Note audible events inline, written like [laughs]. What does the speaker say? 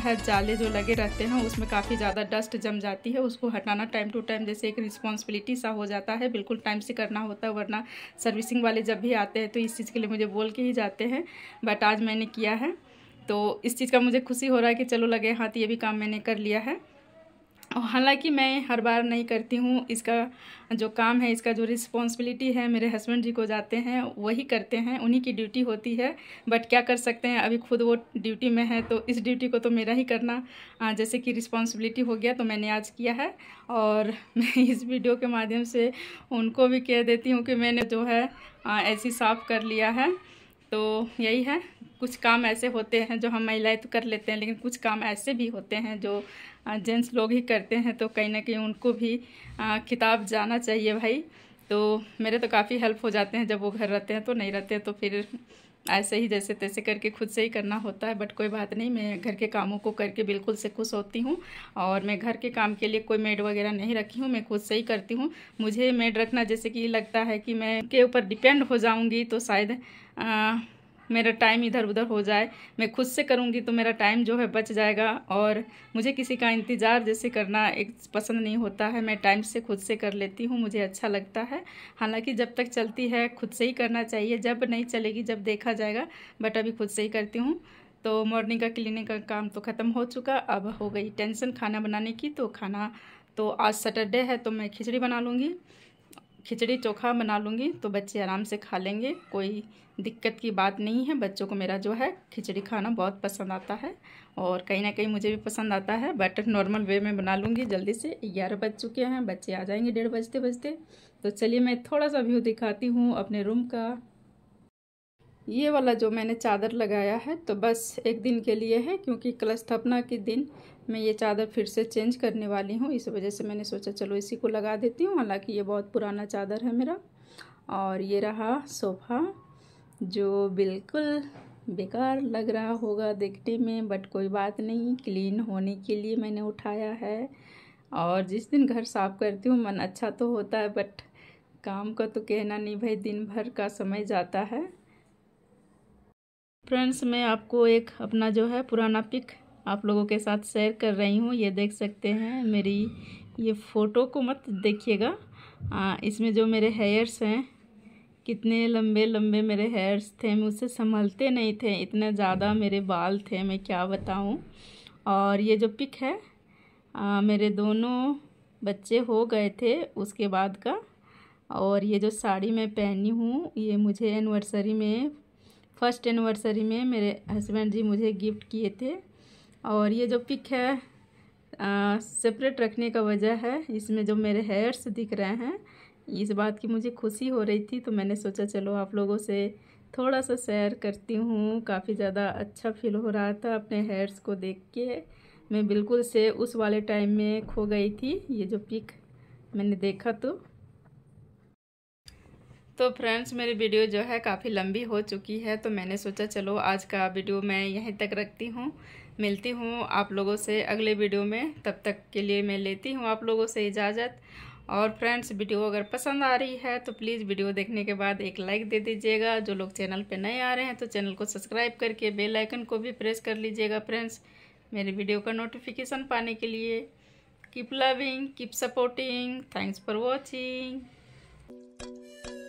है जाले जो लगे रहते हैं उसमें काफ़ी ज़्यादा डस्ट जम जाती है उसको हटाना टाइम टू टाइम जैसे एक रिस्पॉन्सिबिलिटी सा हो जाता है बिल्कुल टाइम से करना होता है वरना सर्विसिंग वाले जब भी आते हैं तो इस चीज़ के लिए मुझे बोल के ही जाते हैं बट आज मैंने किया है तो इस चीज़ का मुझे खुशी हो रहा है कि चलो लगे हाथ तो ये भी काम मैंने कर लिया है हालांकि मैं हर बार नहीं करती हूँ इसका जो काम है इसका जो रिस्पॉन्सिबिलिटी है मेरे हस्बैंड जी को जाते हैं वही करते हैं उन्हीं की ड्यूटी होती है बट क्या कर सकते हैं अभी खुद वो ड्यूटी में है तो इस ड्यूटी को तो मेरा ही करना जैसे कि रिस्पॉन्सिबिलिटी हो गया तो मैंने आज किया है और [laughs] मैं इस वीडियो के माध्यम से उनको भी कह देती हूँ कि मैंने जो है ऐसी साफ़ कर लिया है तो यही है कुछ काम ऐसे होते हैं जो हम महिलाएँ तो कर लेते हैं लेकिन कुछ काम ऐसे भी होते हैं जो जेंट्स लोग ही करते हैं तो कहीं ना कहीं उनको भी किताब जाना चाहिए भाई तो मेरे तो काफ़ी हेल्प हो जाते हैं जब वो घर रहते हैं तो नहीं रहते हैं तो फिर ऐसे ही जैसे तैसे करके खुद से ही करना होता है बट कोई बात नहीं मैं घर के कामों को करके बिल्कुल से खुश होती हूँ और मैं घर के काम के लिए कोई मेड वगैरह नहीं रखी हूँ मैं खुद से ही करती हूँ मुझे मेड रखना जैसे कि लगता है कि मैं के ऊपर डिपेंड हो जाऊँगी तो शायद मेरा टाइम इधर उधर हो जाए मैं खुद से करूँगी तो मेरा टाइम जो है बच जाएगा और मुझे किसी का इंतज़ार जैसे करना एक पसंद नहीं होता है मैं टाइम से खुद से कर लेती हूँ मुझे अच्छा लगता है हालांकि जब तक चलती है खुद से ही करना चाहिए जब नहीं चलेगी जब देखा जाएगा बट अभी खुद से ही करती हूँ तो मॉर्निंग का क्लिनिंग का काम तो ख़त्म हो चुका अब हो गई टेंशन खाना बनाने की तो खाना तो आज सैटरडे है तो मैं खिचड़ी बना लूँगी खिचड़ी चोखा बना लूँगी तो बच्चे आराम से खा लेंगे कोई दिक्कत की बात नहीं है बच्चों को मेरा जो है खिचड़ी खाना बहुत पसंद आता है और कहीं ना कहीं मुझे भी पसंद आता है बट नॉर्मल वे में बना लूँगी जल्दी से ग्यारह बज चुके हैं बच्चे आ जाएंगे डेढ़ बजते बजते तो चलिए मैं थोड़ा सा व्यू दिखाती हूँ अपने रूम का ये वाला जो मैंने चादर लगाया है तो बस एक दिन के लिए है क्योंकि कल स्थापना के दिन मैं ये चादर फिर से चेंज करने वाली हूँ इस वजह से मैंने सोचा चलो इसी को लगा देती हूँ हालाँकि ये बहुत पुराना चादर है मेरा और ये रहा सोफ़ा जो बिल्कुल बेकार लग रहा होगा देखने में बट कोई बात नहीं क्लीन होने के लिए मैंने उठाया है और जिस दिन घर साफ़ करती हूँ मन अच्छा तो होता है बट काम का तो कहना नहीं भाई दिन भर का समय जाता है फ्रेंड्स मैं आपको एक अपना जो है पुराना पिक आप लोगों के साथ शेयर कर रही हूँ ये देख सकते हैं मेरी ये फ़ोटो को मत देखिएगा इसमें जो मेरे हेयर्स हैं कितने लंबे लंबे मेरे हेयर्स थे मैं उससे संभलते नहीं थे इतने ज़्यादा मेरे बाल थे मैं क्या बताऊँ और ये जो पिक है आ, मेरे दोनों बच्चे हो गए थे उसके बाद का और ये जो साड़ी मैं पहनी हूँ ये मुझे एनिवर्सरी में फर्स्ट एनिवर्सरी में मेरे हस्बैंड जी मुझे गिफ्ट किए थे और ये जो पिक है सेपरेट रखने का वजह है इसमें जो मेरे हेयर्स दिख रहे हैं इस बात की मुझे खुशी हो रही थी तो मैंने सोचा चलो आप लोगों से थोड़ा सा शेयर करती हूँ काफ़ी ज़्यादा अच्छा फील हो रहा था अपने हेयर्स को देख के मैं बिल्कुल से उस वाले टाइम में खो गई थी ये जो पिक मैंने देखा तो तो फ्रेंड्स मेरी वीडियो जो है काफ़ी लंबी हो चुकी है तो मैंने सोचा चलो आज का वीडियो मैं यहीं तक रखती हूँ मिलती हूँ आप लोगों से अगले वीडियो में तब तक के लिए मैं लेती हूँ आप लोगों से इजाज़त और फ्रेंड्स वीडियो अगर पसंद आ रही है तो प्लीज़ वीडियो देखने के बाद एक लाइक दे दीजिएगा जो लोग चैनल पर नए आ रहे हैं तो चैनल को सब्सक्राइब करके बेल आइकन को भी प्रेस कर लीजिएगा फ्रेंड्स मेरे वीडियो का नोटिफिकेशन पाने के लिए keep loving keep supporting thanks for watching